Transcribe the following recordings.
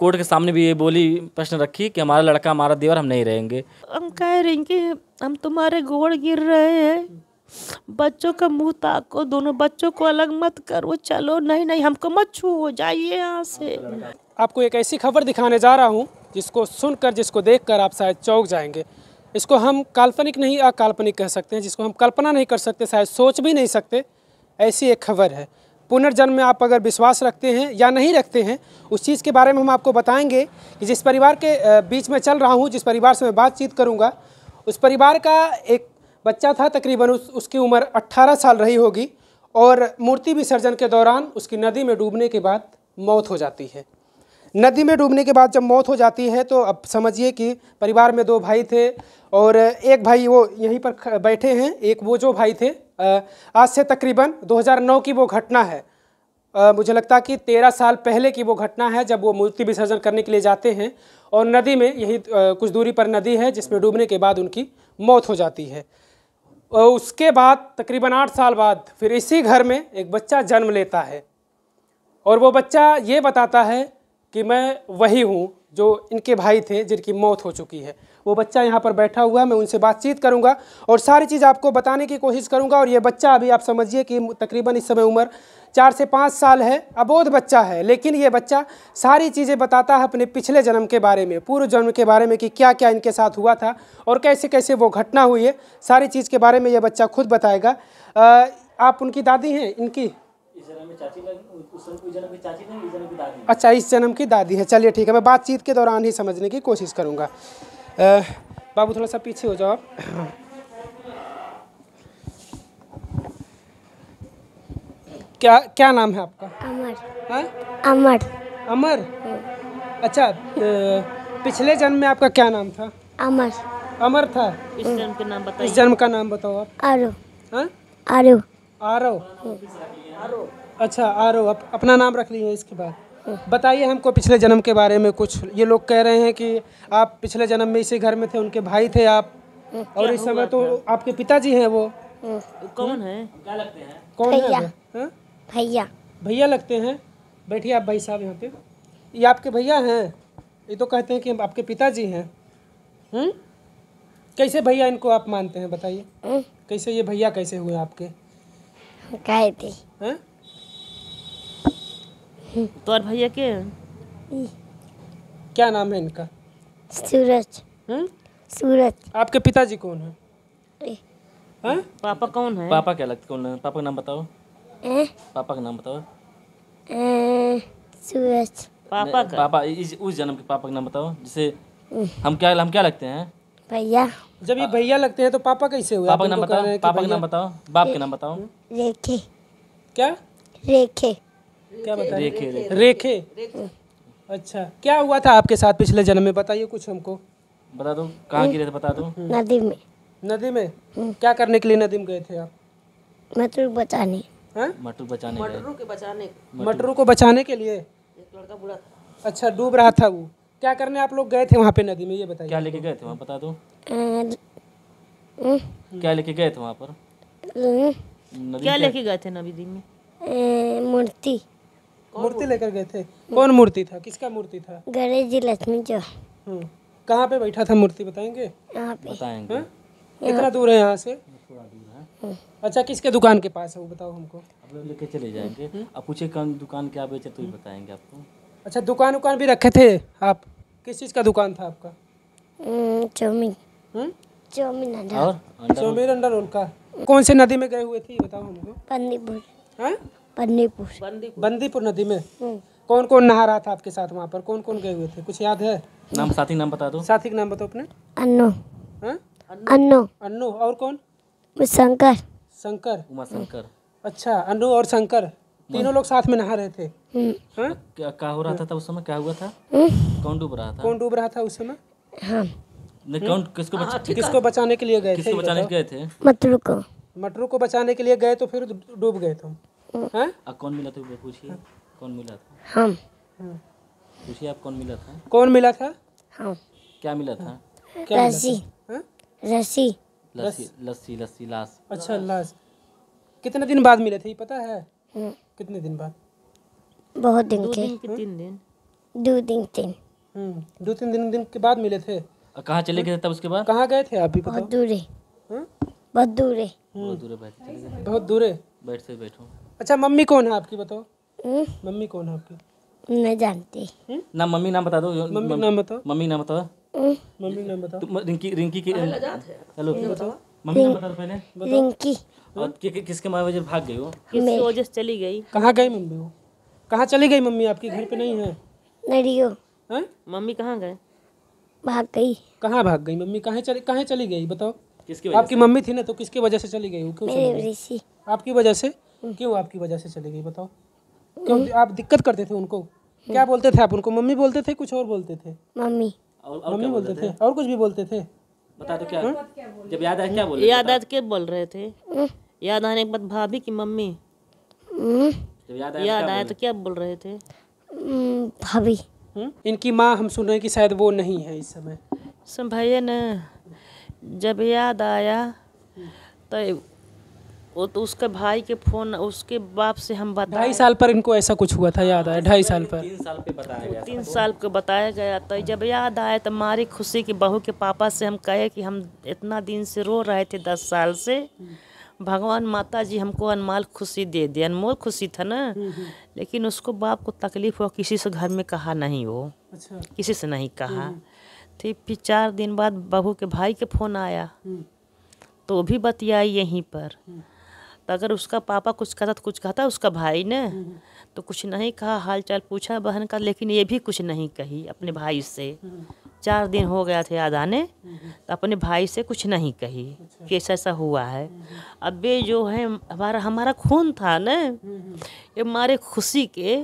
Court के सामने भी ये बोली प्रश्न रखी कि हमारा लड़का हमारा देवर हम नहीं रहेंगे हम कह रहे हैं कि हम तुम्हारे गोड़ गिर रहे हैं बच्चों का मुंह ताको दोनों बच्चों को अलग मत करो चलो नहीं नहीं हमको मत छू जाइए यहाँ से आपको एक ऐसी खबर दिखाने जा रहा हूँ जिसको सुनकर जिसको देख आप शायद चौक जाएंगे इसको हम काल्पनिक नहीं अकाल्पनिक कह सकते हैं जिसको हम कल्पना नहीं कर सकते शायद सोच भी नहीं सकते ऐसी एक खबर है पुनर्जन्म में आप अगर विश्वास रखते हैं या नहीं रखते हैं उस चीज़ के बारे में हम आपको बताएंगे कि जिस परिवार के बीच में चल रहा हूँ जिस परिवार से मैं बातचीत करूँगा उस परिवार का एक बच्चा था तकरीबन उस, उसकी उम्र 18 साल रही होगी और मूर्ति विसर्जन के दौरान उसकी नदी में डूबने के बाद मौत हो जाती है नदी में डूबने के बाद जब मौत हो जाती है तो अब समझिए कि परिवार में दो भाई थे और एक भाई वो यहीं पर बैठे हैं एक वो जो भाई थे आज से तकरीबन 2009 की वो घटना है आ, मुझे लगता कि तेरह साल पहले की वो घटना है जब वो मूर्ति विसर्जन करने के लिए जाते हैं और नदी में यही कुछ दूरी पर नदी है जिसमें डूबने के बाद उनकी मौत हो जाती है उसके बाद तकरीबन आठ साल बाद फिर इसी घर में एक बच्चा जन्म लेता है और वो बच्चा ये बताता है कि मैं वही हूँ जो इनके भाई थे जिनकी मौत हो चुकी है वो बच्चा यहाँ पर बैठा हुआ है मैं उनसे बातचीत करूँगा और सारी चीज़ आपको बताने की कोशिश करूँगा और ये बच्चा अभी आप समझिए कि तकरीबन इस समय उम्र चार से पाँच साल है अबोध बच्चा है लेकिन ये बच्चा सारी चीज़ें बताता है अपने पिछले जन्म के बारे में पूर्व जन्म के बारे में कि क्या क्या इनके साथ हुआ था और कैसे कैसे वो घटना हुई है सारी चीज़ के बारे में यह बच्चा खुद बताएगा आप उनकी दादी हैं इनकी अच्छा इस जन्म की दादी है चलिए ठीक है मैं बातचीत के दौरान ही समझने की कोशिश करूँगा बाबू थोड़ा सा पीछे हो जाओ आप क्या क्या नाम है आपका अमर हा? अमर अमर हम्म। अच्छा पिछले जन्म में आपका क्या नाम था अमर अमर था इस जन्म का नाम बताओ इस जन्म का नाम बताओ आप आरो आरव हाँ? आरो अच्छा आरो अप, अपना नाम रख लिए इसके बाद बताइए हमको पिछले जन्म के बारे में कुछ ये लोग कह रहे हैं कि आप पिछले जन्म में इसी घर में थे उनके भाई थे आप और इस समय तो आपके पिताजी हैं वो कौन है क्या लगते हैं कौन है भैया भैया लगते हैं बैठिए आप भाई साहब यहाँ पे ये आपके भैया हैं ये तो कहते हैं कि आपके पिताजी हैं कैसे भैया इनको आप मानते हैं बताइए कैसे ये भैया कैसे हुए आपके थे तोर भैया के क्या नाम है इनका सूरज हैं सूरज आपके पिताजी कौन है हैं पापा कौन है पापा क्या लगता कौन है पापा का नाम बताओ ए? पापा का नाम बताओ ए, सूरज पापा का पापा इस उस जन्म के पापा का नाम बताओ जिसे हम क्या हम क्या लगते हैं भैया जब ये भैया लगते हैं तो पापा कैसे हुए पापा का नाम बताओ पापा का नाम बताओ बाप का नाम बताओ रेखे क्या रेखे क्या बता रेखे रेखे, रेखे।, रेखे। अच्छा क्या हुआ था आपके साथ पिछले जन्म में बताइए कुछ हमको बता दो कहाँ गिरे थे बता दो हम्म। नदी में नदी में हम्म। क्या करने के लिए नदी में गए थे आप मटर बचाने हाँ? मटर बचाने मटरों के बचाने मटरों को बचाने के लिए एक लड़का बुरा था अच्छा डूब रहा था वो क्या करने आप लोग गए थे वहाँ पे नदी में ये बताइए क्या लेके गए थे वहाँ बता दो क्या लेके गए थे वहाँ पर क्या लेके गए थे नबी दिन में मूर्ति मूर्ति लेकर गए थे हम्म। कौन मूर्ति था किसका मूर्ति था गणेश जी लक्ष्मी जो हम्म। कहाँ पे बैठा था मूर्ति बताएंगे बताएंगे हाँ? कितना दूर है यहाँ से हम्म। अच्छा किसके दुकान के पास है वो बताओ हमको लेके चले जाएंगे अब पूछे कौन दुकान क्या बेचे तो ही बताएंगे आपको अच्छा दुकान उकान भी रखे थे आप किस चीज़ का दुकान था आपका चाउमीन चौमिन और चाउमीन अंडा रोल का कौन से नदी में गए हुए थे बताओ हमको बंदीपुर बंदीपुर नदी में हम्म। कौन कौन नहा रहा था आपके साथ वहाँ पर कौन कौन गए हुए थे कुछ याद है नाम साथी नाम बता दो साथी नाम बताओ अपने अन्नो अनु हाँ? अन्नो अन्नो और कौन शंकर शंकर उमा शंकर अच्छा अनु और शंकर हाँ। तीनों लोग साथ में नहा रहे थे हम्म। हाँ? क्या, क्या हो रहा था, था उस समय क्या हुआ था हम्म। कौन डूब रहा था कौन डूब रहा था उस समय हाँ नहीं हम्म? किसको हाँ, बचा, हाँ, किसको बचाने के लिए गए किसको बचाने गए थे मटरू को मटरू को बचाने के लिए गए तो फिर डूब गए तुम हैं हम्म। हाँ? कौन मिला था पूछिए कौन मिला था हम पूछिए आप कौन मिला था कौन मिला था हम क्या मिला था रस्सी रस्सी लस्सी लस्सी लस्सी लाश अच्छा लाश कितने दिन बाद मिले थे ये पता है हम्म। कितने दिन बाद बहुत दिन के तीन दिन दो दिन तीन दो तीन दिन के बाद मिले थे कहाँ चले गए थे तब उसके बाद कहाँ गए थे आप भी बहुत दूर हाँ? बहुत दूर है बहुत हम्म। दूर है बहुत दूर है बैठ से बैठो अच्छा मम्मी कौन है आपकी बताओ हम्म। मम्मी कौन है आपकी मैं जानती हम्म? ना मम्मी नाम बता दो मम्मी नाम बताओ मम्मी नाम बताओ मम्मी नाम बताओ रिंकी रिंकी की हेलो मम्मी नाम बताओ पहले रिंकी हाँ? और किसके मारे वजह भाग गई हो किसकी वजह से चली गई कहाँ गई मम्मी वो कहाँ चली गई मम्मी आपके घर पे नहीं है नहीं हाँ? मम्मी कहाँ गए भाग गई कहाँ भाग गई मम्मी कहाँ चली कहाँ चली गई बताओ किसकी आपकी मम्मी थी ना तो किसकी वजह से चली गई क्यों आपकी वजह से हम्म। क्यों आपकी वजह से चली गई बताओ क्यों आप दिक्कत करते थे उनको हम्म। क्या बोलते थे आप उनको मम्मी बोलते थे कुछ और बोलते थे मम्मी मम्मी बोलते थे और कुछ भी बोलते थे बता दो तो क्या हम्म? जब याद आया क्या बोल याद आज तो क्या बोल रहे थे याद आने के बाद भाभी की मम्मी याद आया तो, तो क्या बोल रहे थे भाभी इनकी माँ हम सुन रहे हैं कि शायद वो नहीं है इस समय सुन भैया न जब याद आया तो वो तो उसके भाई के फोन उसके बाप से हम बताए ढाई साल पर इनको ऐसा कुछ हुआ था याद आया ढाई साल पर तीन साल बताया गया तीन साल को बताया गया तो जब याद आया तो मारी खुशी की बहू के पापा से हम कहे कि हम इतना दिन से रो रहे थे दस साल से भगवान माता जी हमको अनमाल खुशी दे दे अनमोल खुशी था ना हम्म, हम्म। लेकिन उसको बाप को तकलीफ हुआ किसी से घर में कहा नहीं वो अच्छा। किसी से नहीं कहा तो फिर चार दिन बाद बहू के भाई के फोन आया तो भी बतियाई यहीं पर तो अगर उसका पापा कुछ कहता तो कुछ कहता उसका भाई ने तो कुछ नहीं कहा हाल पूछा बहन का लेकिन ये भी कुछ नहीं कही अपने भाई से चार दिन हो गया थे याद आने हम्म। तो अपने भाई से कुछ नहीं कही अच्छा। कि ऐसा ऐसा हुआ है हम्म। अब ये जो है हमारा हमारा खून था न हम्म। ये मारे खुशी के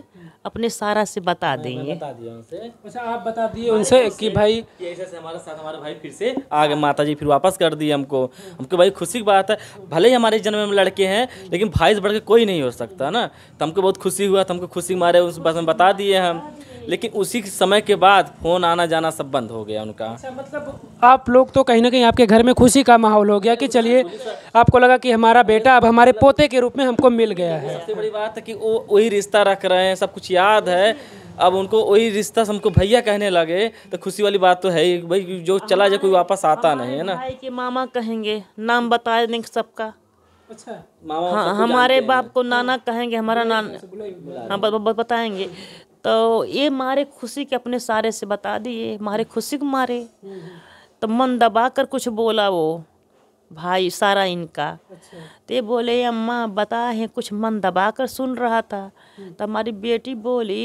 अपने सारा से बता देंगे अच्छा आप बता दिए उनसे कि भाई ऐसे हमारे साथ हमारे भाई फिर से आ गए हाँ। माता जी फिर वापस कर दिए हमको हमको भाई खुशी की बात है भले ही हमारे जन्म में लड़के हैं लेकिन भाई से बढ़ के कोई नहीं हो सकता ना तो हमको बहुत खुशी हुआ तो हमको खुशी मारे उस बस में बता दिए हम लेकिन उसी समय के बाद फ़ोन आना जाना सब बंद हो गया उनका अच्छा, मतलब आप लोग तो कहीं ना कहीं आपके घर में खुशी का माहौल हो गया कि चलिए आपको लगा कि हमारा बेटा अब हमारे पोते के रूप में हमको मिल गया है सबसे बड़ी बात है कि वो वही रिश्ता रख रहे हैं सब कुछ याद है अब उनको वही रिश्ता हमको भैया कहने लगे तो खुशी वाली बात तो है ही भाई जो चला जाए कोई वापस आता नहीं है ना भाई के मामा कहेंगे नाम बता दें सबका अच्छा मामा हाँ हमारे बाप को नाना कहेंगे हमारा नाना हाँ बताएंगे तो ये मारे खुशी के अपने सारे से बता दिए मारे खुशी को मारे तो मन दबा कर कुछ बोला वो भाई सारा इनका अच्छा। तो ये बोले अम्मा बता है कुछ मन दबा कर सुन रहा था हम्म। तो हमारी बेटी बोली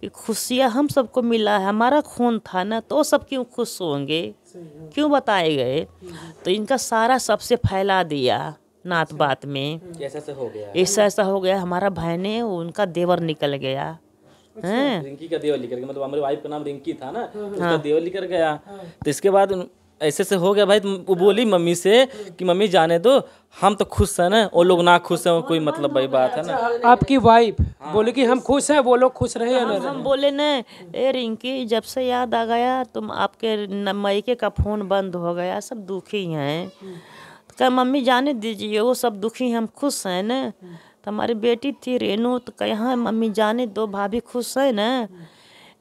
कि खुशियाँ हम सबको मिला है हमारा खून था ना तो सब क्यों खुश होंगे क्यों बताए गए हम्म। तो इनका सारा सबसे फैला दिया नात अच्छा। बात में ऐसा हम्म। ऐसा हो गया ऐसा ऐसा हो गया हमारा ने उनका देवर निकल गया हैं रिंकी का देवर लेकर मतलब हमारी वाइफ का नाम रिंकी था ना हाँ, हाँ। उसका देवर कर गया हाँ। तो इसके बाद ऐसे से हो गया भाई वो बोली मम्मी से कि मम्मी जाने दो हम तो खुश हैं ना वो लोग ना खुश हैं कोई मतलब भाई बात है ना अच्छा, आपकी वाइफ हाँ। बोले कि हम खुश हैं वो लोग खुश रहे हम, हम, बोले ना ए रिंकी जब से याद आ गया तुम आपके मायके का फोन बंद हो गया सब दुखी हैं तो हम्म। क्या मम्मी जाने दीजिए वो सब दुखी हम खुश हैं ना तो हमारी बेटी थी रेनू तो कहे हाँ मम्मी जाने दो भाभी खुश है ना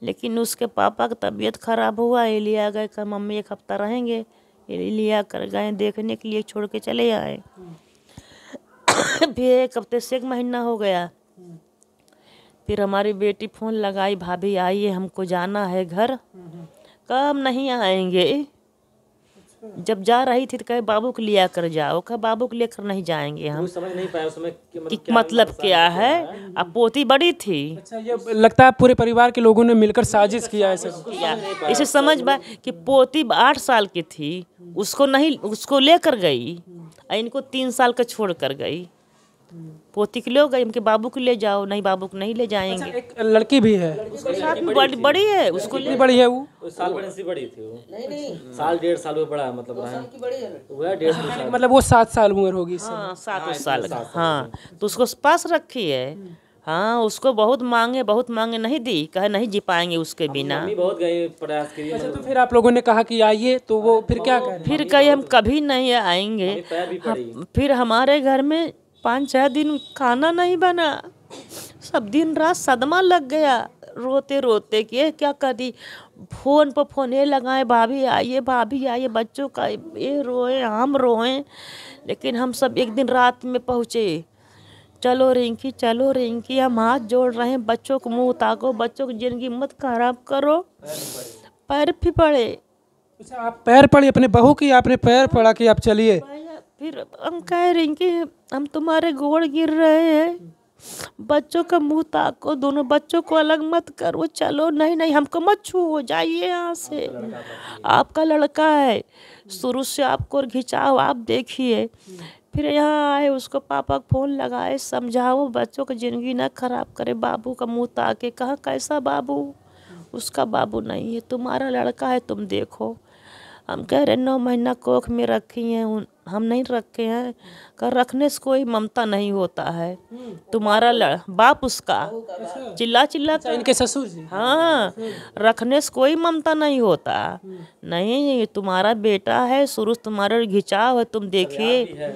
लेकिन उसके पापा की तबीयत ख़राब हुआ एलिया गए कहा मम्मी एक हफ्ता रहेंगे लिया कर गए देखने के लिए छोड़ के चले आए फिर एक हफ्ते से एक महीना हो गया फिर हमारी बेटी फ़ोन लगाई भाभी आइए हमको जाना है घर कब नहीं आएंगे जब जा रही थी तो कहे बाबू को लिया कर जाओ कहे बाबू को लेकर नहीं जाएंगे हम समझ नहीं पाया उसमें मतलब क्या, मतलब क्या है अब पोती बड़ी थी अच्छा ये लगता है पूरे परिवार के लोगों ने मिलकर साजिश किया है इसे समझ पाए कि पोती आठ साल की थी उसको नहीं उसको लेकर गई इनको तीन साल का छोड़ कर गई पोती के लोग उनके बाबू को ले जाओ नहीं बाबू को नहीं ले अच्छा, जाएंगे अच्छा, एक लड़की भी है साथ बड़ी, बड़ी है उसको कितनी बड़ी है वो साल बड़े से बड़ी थी वो नहीं नहीं साल डेढ़ साल में बड़ा है मतलब वह डेढ़ साल मतलब वो सात साल उम्र होगी हाँ, हाँ, सात साल हाँ तो उसको पास रखी है हाँ उसको बहुत मांगे बहुत मांगे नहीं दी कहे नहीं जी पाएंगे उसके बिना बहुत गए प्रयास के अच्छा तो फिर आप लोगों ने कहा कि आइए तो वो फिर क्या फिर कहे हम कभी नहीं आएंगे हाँ, फिर हमारे घर में पाँच छः दिन खाना नहीं बना सब दिन रात सदमा लग गया रोते रोते कि क्या क्या करी फ़ोन पर फोन ये लगाए भाभी आइए भाभी आइए बच्चों का ये रोए हम रोए लेकिन हम सब एक दिन रात में पहुँचे चलो रिंकी चलो रिंकी हम हाथ जोड़ रहे हैं बच्चों को मुँह ताको बच्चों की ज़िंदगी मत खराब करो पैर भी पड़े अच्छा आप पैर पड़े अपने बहू की आपने पैर पड़ा कि आप चलिए फिर हम कह रहे हैं कि हम तुम्हारे गोड़ गिर रहे हैं बच्चों का मुँह ताको दोनों बच्चों को अलग मत करो चलो नहीं नहीं हमको मत छू जाइए यहाँ से आपका लड़का है शुरू से आपको और घिंचाओ आप देखिए फिर यहाँ आए उसको पापा को फ़ोन लगाए समझाओ बच्चों की ज़िंदगी ना ख़राब करे बाबू का मुँह ताके कहा कैसा बाबू उसका बाबू नहीं है तुम्हारा लड़का है तुम देखो हम कह रहे नौ महीना कोख में रखी हैं उन हम नहीं रखे हैं कर रखने से कोई ममता नहीं होता है तुम्हारा लड़ बाप उसका चिल्ला चिल्ला अच्छा, कर इनके ससुर जी हाँ रखने से कोई ममता नहीं होता नहीं तुम्हारा बेटा है शुरू से तुम्हारे घिंचाव है तुम देखिए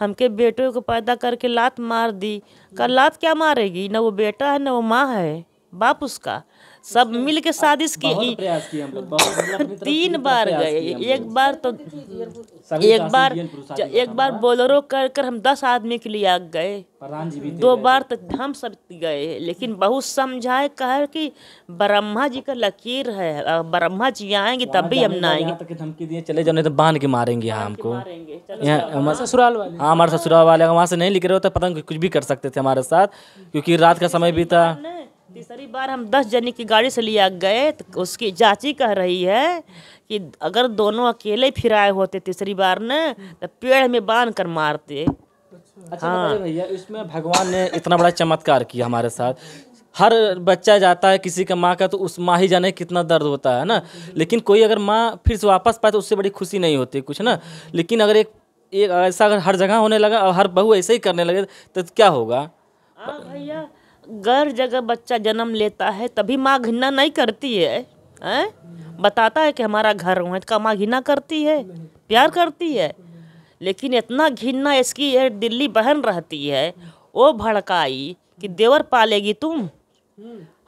हमके बेटे को पैदा करके लात मार दी कर लात क्या मारेगी न वो बेटा है न वो माँ है बाप उसका सब मिल के साजिश की मतलब तीन बार गए एक बार तो एक बार एक बार बोलरो कर कर हम दस आदमी के लिए आ गए दो बार तक तो हम सब गए लेकिन बहुत समझाए कह कि ब्रह्मा जी का लकीर है ब्रह्मा जी आएंगे तब भी हम ना आएंगे धमकी दिए चले जाने तो बांध के मारेंगे यहाँ हमको यहाँ ससुराल वाले हाँ हमारे ससुराल वाले वहाँ से नहीं लिख रहे होते तो पता कुछ भी कर सकते थे हमारे साथ क्योंकि रात का समय भी था तीसरी बार हम दस जने की गाड़ी से लिया गए तो उसकी चाची कह रही है कि अगर दोनों अकेले फिराए होते तीसरी बार न तो पेड़ में बांध कर मारते अच्छा, अच्छा हाँ भैया इसमें भगवान ने इतना बड़ा चमत्कार किया हमारे साथ हर बच्चा जाता है किसी का माँ का तो उस माँ ही जाने कितना दर्द होता है ना लेकिन कोई अगर माँ फिर से वापस पाए तो उससे बड़ी खुशी नहीं होती कुछ ना लेकिन अगर एक एक ऐसा अगर हर जगह होने लगा और हर बहू ऐसे ही करने लगे तो क्या होगा हाँ भैया गर जगह बच्चा जन्म लेता है तभी माँ घृणा नहीं करती है हैं बताता है कि हमारा घर वहाँ है माँ घृणा करती है प्यार करती है लेकिन इतना घृणा इसकी ये दिल्ली बहन रहती है वो भड़काई कि देवर पालेगी तुम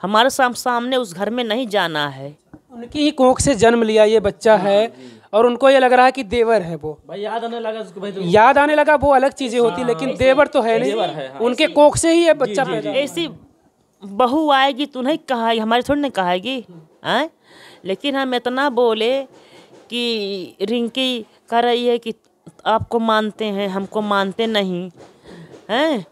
हमारे सामने उस घर में नहीं जाना है उनकी ही कोख से जन्म लिया ये बच्चा है और उनको ये लग रहा है कि देवर है वो भाई याद आने लगा उसको भाई तो याद आने लगा वो अलग चीजें होती हाँ, लेकिन देवर तो है नहीं हाँ, उनके कोख से ही है बच्चा पैदा ऐसी बहू आएगी तो नहीं कहा हमारे थोड़ी नहीं कहा हाँ? लेकिन हम इतना बोले कि रिंकी कह रही है कि आपको मानते हैं हमको मानते नहीं हैं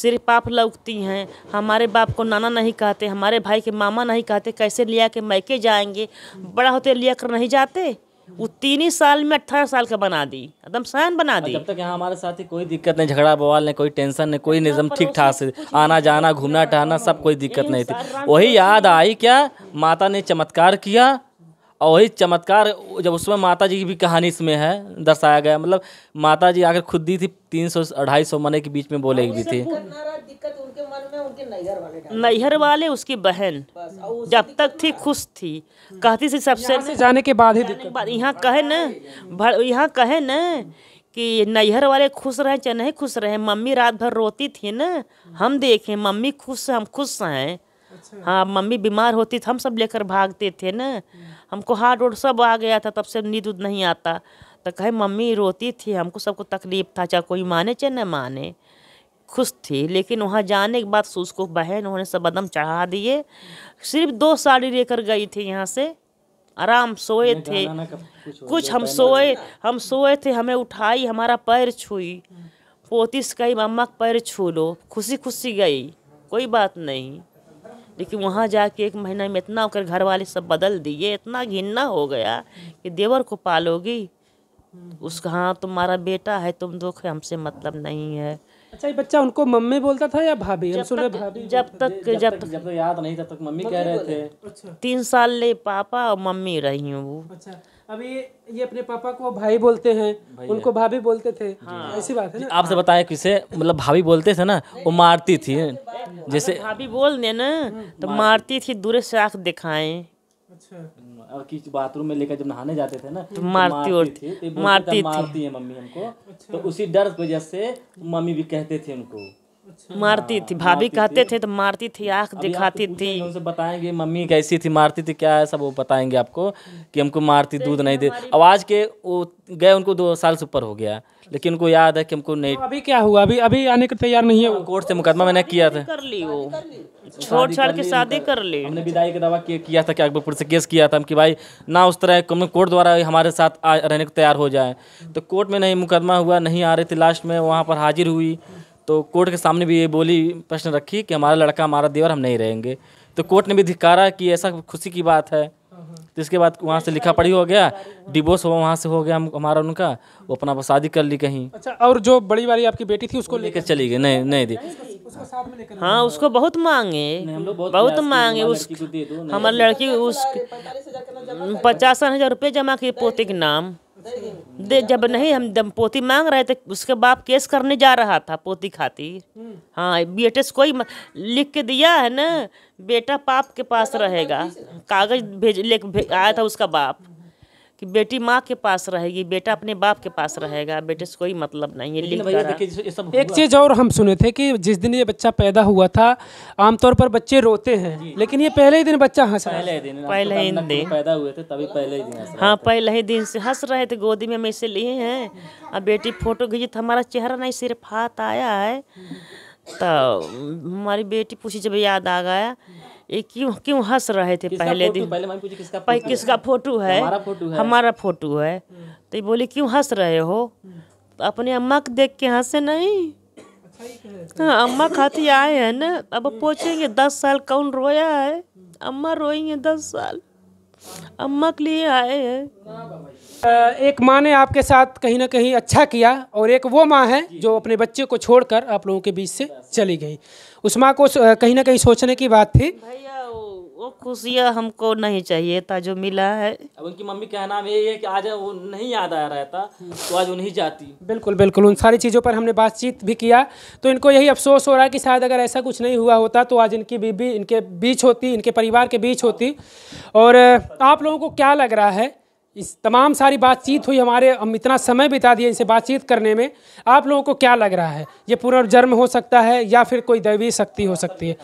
सिर्फ आप लगती हैं हमारे बाप को नाना नहीं कहते हमारे भाई के मामा नहीं कहते कैसे लिया के मैके जाएंगे बड़ा होते लिया कर नहीं जाते वो तीन ही साल में अट्ठारह साल का बना दी एकदम सहन बना दी जब तक यहाँ हमारे साथ ही कोई दिक्कत नहीं झगड़ा बवाल नहीं कोई टेंशन नहीं कोई निज़म ठीक ठाक से आना जाना घूमना टहना सब कोई दिक्कत नहीं थी वही याद आई क्या माता ने चमत्कार किया और वही चमत्कार जब उसमें माता जी की भी कहानी इसमें है दर्शाया गया मतलब माता जी आकर खुद दी थी तीन सौ अढ़ाई सौ मने के बीच में बोले भी थी नैहर वाले उसकी बहन जब तक थी खुश थी कहती थी सबसे जाने के बाद ही यहाँ कहे न यहाँ कहे न कि नैहर वाले खुश रहे चाहे नहीं खुश रहे मम्मी रात भर रोती थी ना हम देखें मम्मी खुश हम खुश हैं अच्छा। हाँ मम्मी बीमार होती तो हम सब लेकर भागते थे ना हमको हार्ट वोट सब आ गया था तब से नींद उद नहीं आता तो कहे मम्मी रोती थी हमको सबको तकलीफ था चाहे कोई माने चाहे न माने खुश थी लेकिन वहाँ जाने के बाद उसको बहन उन्होंने सब बदम चढ़ा दिए सिर्फ दो साड़ी लेकर गई थी यहाँ से आराम सोए थे कुछ, हम सोए हम सोए थे हमें उठाई हमारा पैर छुई हम्म। पोती से कही मम्मा पैर छू लो खुशी खुशी गई कोई बात नहीं लेकिन वहाँ जाके एक महीना में इतना होकर घर वाले सब बदल दिए इतना घिन्ना हो गया कि देवर को पालोगी उसका हाँ तुम्हारा बेटा है तुम दुख हमसे मतलब नहीं है अच्छा ये बच्चा उनको मम्मी बोलता था या भाभी हम भाभी जब तक जब तक जब तक याद नहीं तब तक मम्मी कह रहे थे अच्छा। तीन साल ले पापा और मम्मी रही हूँ वो अच्छा अभी ये अपने पापा को भाई बोलते हैं उनको भाभी बोलते थे हाँ। तो ऐसी बात है आपसे बताया किसे मतलब भाभी बोलते थे ना वो मारती थी जैसे भाभी बोल दे ना तो मारती थी दूर से आख दिखाए अच्छा और किस बाथरूम में लेकर जब नहाने जाते थे ना तो, तो मारती मारती थी, थी, मारती, थी। मारती है मम्मी हमको तो अच्छा। तो उसी डर की वजह से मम्मी भी कहते थे उनको मारती थी भाभी कहते थे तो मारती थी आँख दिखाती थी बताएंगे मम्मी कैसी थी मारती थी क्या है सब वो बताएंगे आपको कि हमको मारती दूध नहीं दे अब आज के वो गए उनको दो साल से ऊपर हो गया लेकिन उनको याद है कि हमको नहीं अभी क्या हुआ अभी अभी आने को तैयार नहीं है कोर्ट से मुकदमा मैंने किया था कर ली वो छोड़ छाड़ के शादी कर ली हमने विदाई का दावा किया था कि अकबरपुर से केस किया था हम कि भाई ना उस तरह कम कोर्ट द्वारा हमारे साथ रहने को तैयार हो जाए तो कोर्ट में नहीं मुकदमा हुआ नहीं आ रहे थे लास्ट में वहाँ पर हाजिर हुई तो कोर्ट के सामने भी ये बोली प्रश्न रखी कि हमारा लड़का हमारा देवर हम नहीं रहेंगे तो कोर्ट ने भी धिकारा कि ऐसा खुशी की बात है तो इसके बाद वहाँ से लिखा पढ़ी हो गया डिवोर्स हुआ वहाँ से हो गया हम हमारा उनका वो अपना शादी कर ली कहीं अच्छा और जो बड़ी वाली आपकी बेटी थी उसको लेकर चली गई नहीं नहीं दी हाँ उसको बहुत मांगे बहुत मांगे उस हमारी लड़की उस पचास हजार रुपये जमा किए पोते के नाम दे जब नहीं हम दम पोती मांग रहे थे उसके बाप केस करने जा रहा था पोती खातिर हाँ बेटे से कोई लिख के दिया है ना बेटा पाप के पास रहेगा कागज भेज ले आया था उसका बाप कि बेटी माँ के पास रहेगी बेटा अपने बाप के पास रहेगा बेटे से कोई मतलब नहीं है लिख एक चीज़ और हम सुने थे कि जिस दिन ये बच्चा पैदा हुआ था आमतौर पर बच्चे रोते हैं लेकिन ये पहले ही दिन बच्चा हंस पहले दिन पहले ही दिन पैदा हुए थे तभी पहले ही दिन हाँ पहले ही दिन से हंस रहे थे गोदी में हम इसे लिए हैं अब बेटी फोटो खींची तो हमारा चेहरा नहीं सिर्फ हाथ आया है तो हमारी बेटी पूछी जब याद आ गया ये क्यों क्यों हंस रहे थे पहले दिन पहले किसका फोटू किसका फोटो है हमारा फोटो है हमारा है तो ये बोले क्यों हंस रहे हो तो अपने अम्मा को देख के हंसे नहीं हाँ अम्मा खाती आए हैं ना अब पूछेंगे दस साल कौन रोया है अम्मा रोई हैं दस साल अम्मा के लिए आए हैं एक माँ ने आपके साथ कहीं ना कहीं अच्छा किया और एक वो माँ है जो अपने बच्चे को छोड़कर आप लोगों के बीच से चली गई उषमा को कहीं ना कहीं सोचने की बात थी भैया वो खुशियाँ हमको नहीं चाहिए था जो मिला है अब उनकी मम्मी का नाम यही है कि आज वो नहीं याद आ रहा था तो आज नहीं जाती बिल्कुल बिल्कुल उन सारी चीज़ों पर हमने बातचीत भी किया तो इनको यही अफसोस हो रहा है कि शायद अगर ऐसा कुछ नहीं हुआ होता तो आज इनकी बीबी इनके बीच होती इनके परिवार के बीच होती और आप लोगों को क्या लग रहा है इस तमाम सारी बातचीत हुई हमारे हम इतना समय बिता दिए इनसे बातचीत करने में आप लोगों को क्या लग रहा है ये पुनर्जन्म हो सकता है या फिर कोई दैवीय शक्ति हो सकती है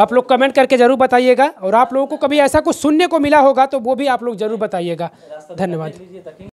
आप लोग कमेंट करके ज़रूर बताइएगा और आप लोगों को कभी ऐसा कुछ सुनने को मिला होगा तो वो भी आप लोग ज़रूर बताइएगा धन्यवाद